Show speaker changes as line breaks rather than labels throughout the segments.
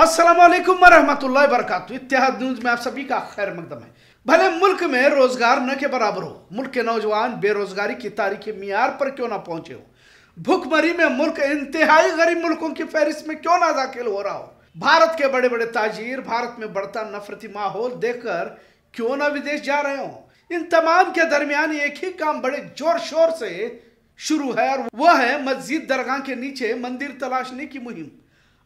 असलम वरहमल वरक इतिहाद न्यूज़ में आप सभी का खैर मकदम है भले मुल्क में रोज़गार न के बराबर हो मुल्क के नौजवान बेरोज़गारी की तारीख मीयार पर क्यों ना पहुंचे हो भुखमरी में मुल्क इंतहाई गरीब मुल्कों की फहरिस्त में क्यों ना दाखिल हो रहा हो भारत के बड़े बड़े ताजीर भारत में बढ़ता नफरती माहौल देखकर क्यों ना विदेश जा रहे हो इन तमाम के दरमियान एक ही काम बड़े जोर शोर से शुरू है और वह है मस्जिद दरगाह के नीचे मंदिर तलाशने की मुहिम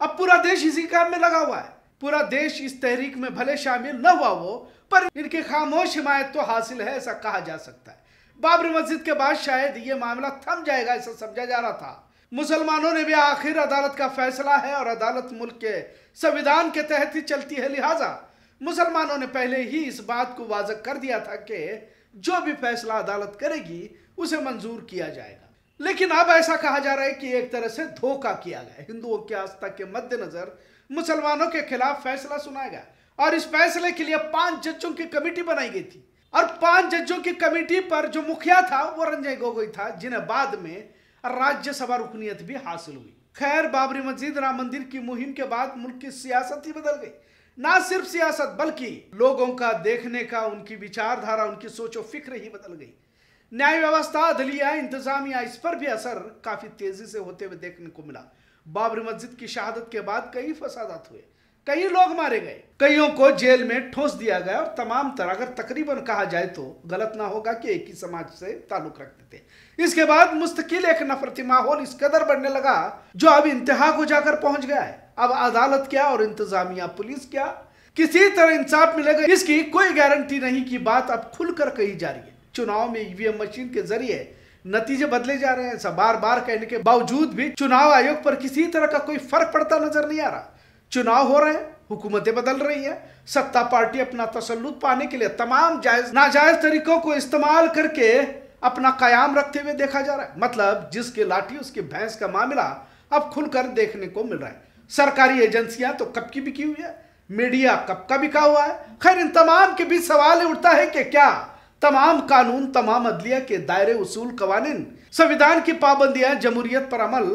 अब पूरा देश इसी काम में लगा हुआ है पूरा देश इस तहरीक में भले शामिल न हुआ हो पर इनके खामोश हिमायत तो हासिल है ऐसा कहा जा सकता है बाबरी मस्जिद के बाद शायद ये मामला थम जाएगा ऐसा समझा जा रहा था मुसलमानों ने भी आखिर अदालत का फैसला है और अदालत मुल्क के संविधान के तहत ही चलती है लिहाजा मुसलमानों ने पहले ही इस बात को वाजक कर दिया था कि जो भी फैसला अदालत करेगी उसे मंजूर किया जाएगा लेकिन अब ऐसा कहा जा रहा है कि एक तरह से धोखा किया गया हिंदुओं की आस्था के मद्देनजर मुसलमानों के खिलाफ फैसला सुनाया गया और इस फैसले के लिए पांच जजों की कमेटी बनाई गई थी और पांच जजों की कमेटी पर जो मुखिया था वो रंजय गोगोई था जिन्हें बाद में राज्यसभा रुकनीत भी हासिल हुई खैर बाबरी मस्जिद राम मंदिर की मुहिम के बाद मुल्क की सियासत ही बदल गई ना सिर्फ सियासत बल्कि लोगों का देखने का उनकी विचारधारा उनकी सोचो फिक्र ही बदल गई न्याय व्यवस्था अदलिया इंतजामिया इस पर भी असर काफ़ी तेज़ी से होते हुए देखने को मिला बाबरी मस्जिद की शहादत के बाद कई फसादात हुए कई लोग मारे गए कईयों को जेल में ठोस दिया गया और तमाम तरह अगर तकरीबन कहा जाए तो गलत ना होगा कि एक ही समाज से ताल्लुक रखते थे इसके बाद मुस्तकिल एक नफरती माहौल इस कदर बढ़ने लगा जो अब इंतहा को जाकर पहुंच गया है अब अदालत क्या और इंतजामिया पुलिस क्या किसी तरह इंसाफ मिलेगा इसकी कोई गारंटी नहीं की बात अब खुलकर कही जा रही है चुनाव में ईवीएम मशीन के जरिए नतीजे बदले जा रहे हैं ऐसा बार बार कहने के बावजूद भी चुनाव आयोग पर किसी तरह का कोई फर्क पड़ता नजर नहीं आ रहा चुनाव हो रहे हैं हुकूमतें बदल रही है सत्ता पार्टी अपना तसलुत पाने के लिए तमाम जायज नाजायज तरीकों को इस्तेमाल करके अपना कायम रखते हुए देखा जा रहा है मतलब जिसके लाठी उसके भैंस का मामला अब खुलकर देखने को मिल रहा है सरकारी एजेंसियां तो कब की बिकी हुई है मीडिया कब का बिका हुआ है खैर इन तमाम के बीच सवाल उठता है कि क्या तमाम कानून तमाम अदलिया के दायरे उसूल कवानीन संविधान की पाबंदियां जमहूरियत पर अमल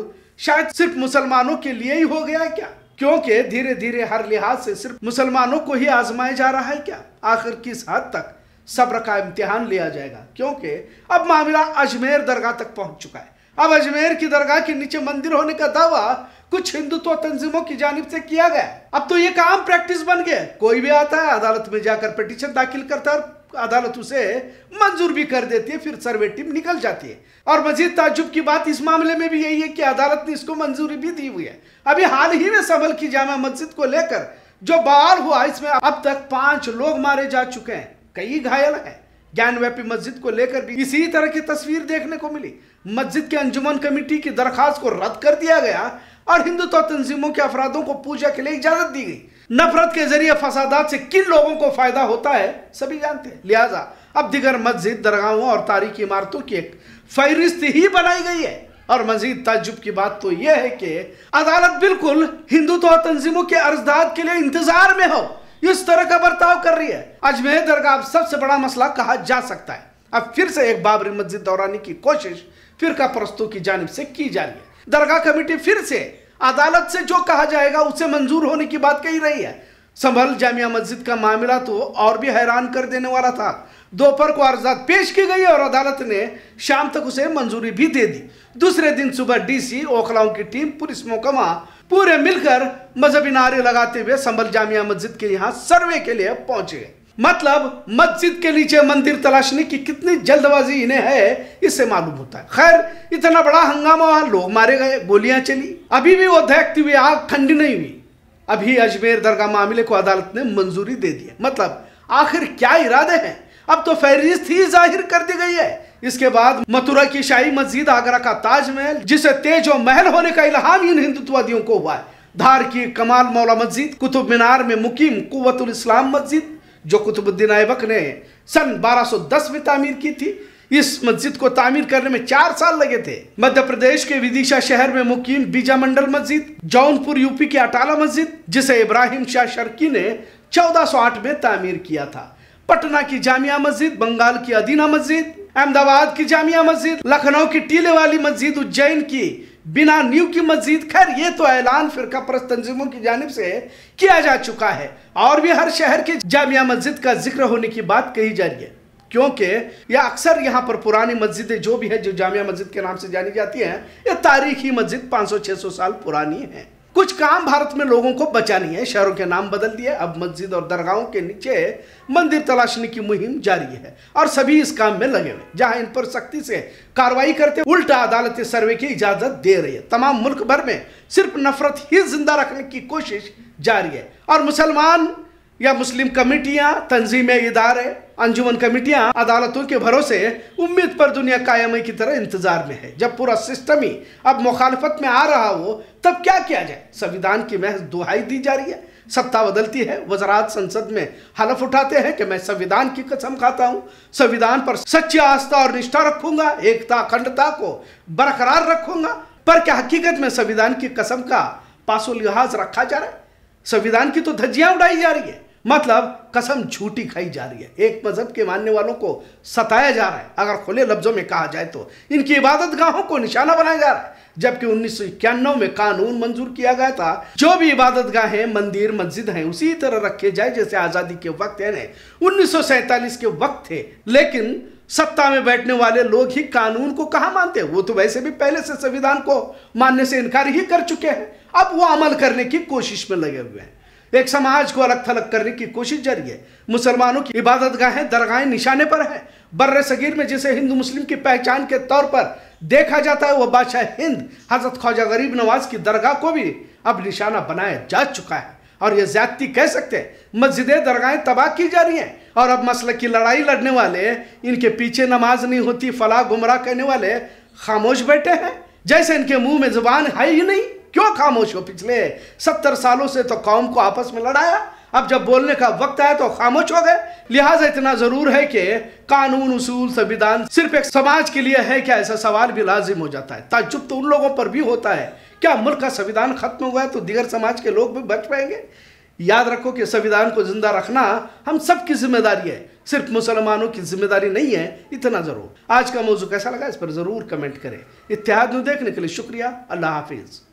शायद सिर्फ मुसलमानों के लिए ही हो गया है क्या क्योंकि धीरे धीरे हर लिहाज से सिर्फ मुसलमानों को ही आजमाया जा रहा है क्या आखिर किस हद तक सब्र का इम्तिहान लिया जाएगा क्योंकि अब मामला अजमेर दरगाह तक पहुंच चुका है अब अजमेर की दरगाह के नीचे मंदिर होने का दावा कुछ हिंदुत्व तंजीमों की जानिब से किया गया अब तो ये काम प्रैक्टिस बन गया कोई भी आता है अदालत में जाकर पिटिशन दाखिल करता है अदालत उसे मंजूर भी कर देती है फिर सर्वे टीम निकल जाती है और मजीद ताजुब की बात इस मामले में भी यही है कि अदालत ने इसको मंजूरी भी दी हुई है अभी हाल ही में सबल की जामा मस्जिद को लेकर जो बवाल हुआ इसमें अब तक पांच लोग मारे जा चुके हैं कई घायल हैं ज्ञानव्यापी मस्जिद को लेकर भी इसी तरह की तस्वीर देखने को मिली मस्जिद के अंजुमन कमेटी की दरखास्त को रद्द कर दिया गया और हिंदुत्व तो तंजीमों के अफरादों को पूजा के लिए इजाजत दी गई नफरत के जरिए फसादात से किन लोगों को फायदा होता है सभी जानते हैं लिहाजा अब दिगर मस्जिद दरगाहों और तारीखी इमारतों की एक फहरिस्त ही बनाई गई है और मजीद ताजुब की बात तो यह है कि अदालत बिल्कुल हिंदुत्व तो तंजीमों के अर्जदात के लिए इंतजार में हो इस तरह का बर्ताव कर रही है अजमेर दरगाह सबसे बड़ा मसला कहा जा सकता है अब फिर से एक बाबरी मस्जिद दौराने की कोशिश फिर का प्रस्तुत की जानब से की जा रही है दरगाह कमेटी फिर से अदालत से जो कहा जाएगा उसे मंजूर होने की बात कही रही है संभल जामिया मस्जिद का मामला तो और भी हैरान कर देने वाला था दोपहर को अर्जात पेश की गई और अदालत ने शाम तक उसे मंजूरी भी दे दी दूसरे दिन सुबह डीसी ओखलाओं की टीम पुलिस मोहकमा पूरे मिलकर मजहबी नारे लगाते हुए संभल जामिया मस्जिद के यहाँ सर्वे के लिए पहुंचे मतलब मस्जिद के नीचे मंदिर तलाशने की कितनी जल्दबाजी इन्हें है इससे मालूम होता है खैर इतना बड़ा हंगामा वहां लोग मारे गए गोलियां चली अभी भी वो देखती हुई आग ठंडी नहीं हुई अभी अजमेर दरगाह मामले को अदालत ने मंजूरी दे दी मतलब आखिर क्या इरादे हैं अब तो फहरिस्त ही जाहिर कर दी गई है इसके बाद मथुरा की शाही मस्जिद आगरा का ताजमहल जिसे तेज और महल होने का इलाहाम इन हिंदुत्ववादियों को हुआ है धार की कमाल मौला मस्जिद कुतुब मीनार में मुकीम कुतुल इस्लाम मस्जिद जो कुतुबुद्दीन ऐबक ने सन 1210 में तामीर की थी इस मस्जिद को तामीर करने में चार साल लगे थे मध्य प्रदेश के विदिशा शहर में मुकीम बीजा मंडल मस्जिद जौनपुर यूपी की अटाला मस्जिद जिसे इब्राहिम शाह शर्की ने 1408 में तामीर किया था पटना की जामिया मस्जिद बंगाल की अदीना मस्जिद अहमदाबाद की जामिया मस्जिद लखनऊ की टीले वाली मस्जिद उज्जैन की बिना न्यू की मस्जिद खैर ये तो ऐलान फिर परस्त तंजीमों की जानब से किया जा चुका है और भी हर शहर की जामिया मस्जिद का जिक्र होने की बात कही जा रही है क्योंकि यह अक्सर यहाँ पर पुरानी मस्जिदें जो भी है जो जामिया मस्जिद के नाम से जानी जाती हैं ये तारीखी मस्जिद 500-600 साल पुरानी है कुछ काम भारत में लोगों को बचानी है शहरों के नाम बदल दिए अब मस्जिद और दरगाहों के नीचे मंदिर तलाशने की मुहिम जारी है और सभी इस काम में लगे हुए जहां इन पर सख्ती से कार्रवाई करते उल्टा अदालत सर्वे की इजाजत दे रही है तमाम मुल्क भर में सिर्फ नफरत ही जिंदा रखने की कोशिश जारी है और मुसलमान या मुस्लिम कमेटियां तंजीमें इदारे अंजुमन कमेटियां अदालतों के भरोसे उम्मीद पर दुनिया कायम की तरह इंतजार में है जब पूरा सिस्टम ही अब मुखालफत में आ रहा हो तब क्या किया जाए संविधान की महज दुहाई दी जा रही है सत्ता बदलती है वजरात संसद में हलफ उठाते हैं कि मैं संविधान की कसम खाता हूं संविधान पर सच्ची आस्था और निष्ठा रखूंगा एकता अखंडता को बरकरार रखूंगा पर क्या हकीकत में संविधान की कसम का पासो लिहाज रखा जा रहा है संविधान की तो धज्जियां उड़ाई जा रही है मतलब कसम झूठी खाई जा रही है एक मजहब के मानने वालों को सताया जा रहा है अगर खुले लफ्जों में कहा जाए तो इनकी इबादत गाहों को निशाना बनाया जा रहा है जबकि उन्नीस में कानून मंजूर किया गया था जो भी इबादत गाहें मंदिर मस्जिद हैं उसी तरह रखे जाए जैसे आज़ादी के वक्त यानी उन्नीस के वक्त थे लेकिन सत्ता में बैठने वाले लोग ही कानून को कहा मानते हैं वो तो वैसे भी पहले से संविधान को मानने से इनकार ही कर चुके हैं अब वो अमल करने की कोशिश में लगे हुए हैं एक समाज को अलग थलग करने की कोशिश जारी है मुसलमानों की इबादत गाहें दरगाहें निशाने पर हैं बर्र सगीर में जिसे हिंदू मुस्लिम की पहचान के तौर पर देखा जाता है वह बादशाह हिंद हजरत ख्वाजा गरीब नवाज की दरगाह को भी अब निशाना बनाया जा चुका है और यह ज्यादती कह सकते हैं मस्जिदें दरगाहें तबाह की जा रही हैं और अब मसल की लड़ाई लड़ने वाले इनके पीछे नमाज नहीं होती फलाह गुमराह कहने वाले खामोश बैठे हैं जैसे इनके मुंह में जुबान है ही नहीं क्यों खामोश हो पिछले सत्तर सालों से तो कौम को आपस में लड़ाया अब जब बोलने का वक्त आया तो खामोश हो गए लिहाजा इतना जरूर है कि कानून उसूल संविधान सिर्फ एक समाज के लिए है क्या ऐसा सवाल भी लाजिम हो जाता है ताजुब तो उन लोगों पर भी होता है क्या मुल्क का संविधान खत्म हुआ है तो दिगर समाज के लोग भी बच पाएंगे याद रखो कि संविधान को जिंदा रखना हम सब की जिम्मेदारी है सिर्फ मुसलमानों की जिम्मेदारी नहीं है इतना जरूर आज का मौजू कैसा लगा इस पर जरूर कमेंट करें इतिहाद में देखने के लिए शुक्रिया अल्लाह हाफिज़